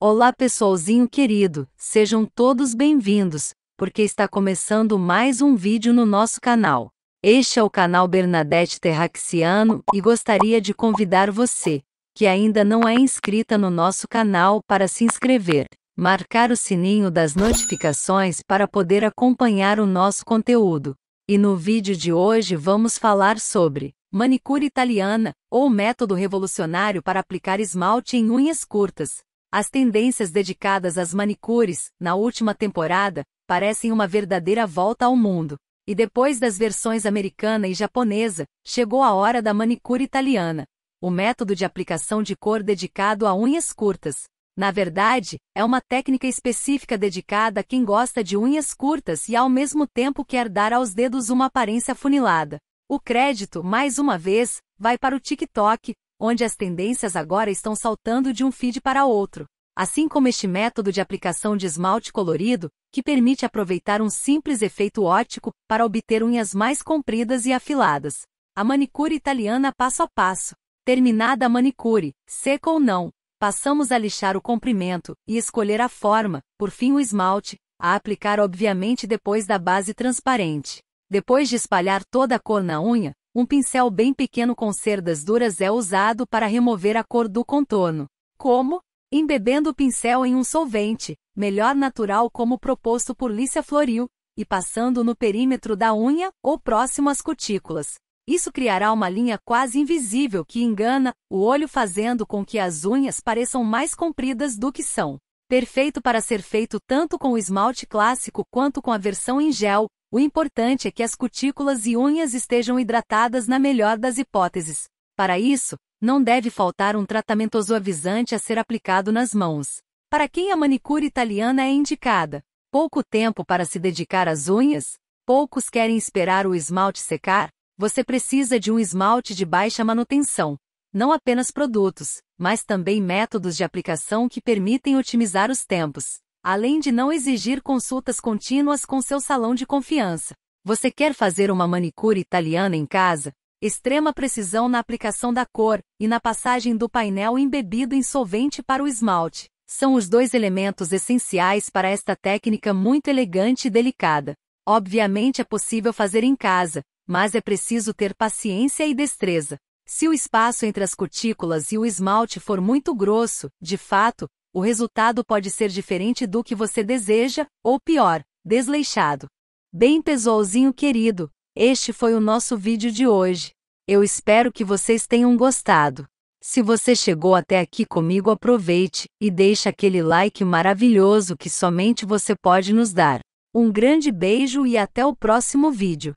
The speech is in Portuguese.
Olá, pessoalzinho querido, sejam todos bem-vindos, porque está começando mais um vídeo no nosso canal. Este é o canal Bernadette Terraxiano e gostaria de convidar você, que ainda não é inscrita no nosso canal, para se inscrever, marcar o sininho das notificações para poder acompanhar o nosso conteúdo. E no vídeo de hoje vamos falar sobre manicure italiana, ou método revolucionário para aplicar esmalte em unhas curtas. As tendências dedicadas às manicures, na última temporada, parecem uma verdadeira volta ao mundo. E depois das versões americana e japonesa, chegou a hora da manicure italiana. O método de aplicação de cor dedicado a unhas curtas. Na verdade, é uma técnica específica dedicada a quem gosta de unhas curtas e ao mesmo tempo quer dar aos dedos uma aparência afunilada. O crédito, mais uma vez, vai para o TikTok, onde as tendências agora estão saltando de um feed para outro. Assim como este método de aplicação de esmalte colorido, que permite aproveitar um simples efeito óptico para obter unhas mais compridas e afiladas. A manicure italiana passo a passo. Terminada a manicure, seca ou não, passamos a lixar o comprimento e escolher a forma, por fim o esmalte, a aplicar obviamente depois da base transparente. Depois de espalhar toda a cor na unha, um pincel bem pequeno com cerdas duras é usado para remover a cor do contorno. Como? Embebendo o pincel em um solvente, melhor natural como proposto por Lícia Floril, e passando no perímetro da unha ou próximo às cutículas. Isso criará uma linha quase invisível que engana o olho, fazendo com que as unhas pareçam mais compridas do que são. Perfeito para ser feito tanto com o esmalte clássico quanto com a versão em gel, o importante é que as cutículas e unhas estejam hidratadas na melhor das hipóteses. Para isso, não deve faltar um tratamento suavizante a ser aplicado nas mãos. Para quem a manicure italiana é indicada, pouco tempo para se dedicar às unhas, poucos querem esperar o esmalte secar, você precisa de um esmalte de baixa manutenção, não apenas produtos, mas também métodos de aplicação que permitem otimizar os tempos, além de não exigir consultas contínuas com seu salão de confiança. Você quer fazer uma manicure italiana em casa? Extrema precisão na aplicação da cor e na passagem do painel embebido em solvente para o esmalte. São os dois elementos essenciais para esta técnica muito elegante e delicada. Obviamente é possível fazer em casa, mas é preciso ter paciência e destreza. Se o espaço entre as cutículas e o esmalte for muito grosso, de fato, o resultado pode ser diferente do que você deseja, ou pior, desleixado. Bem, pessoalzinho querido, este foi o nosso vídeo de hoje. Eu espero que vocês tenham gostado. Se você chegou até aqui comigo, aproveite e deixe aquele like maravilhoso que somente você pode nos dar. Um grande beijo e até o próximo vídeo.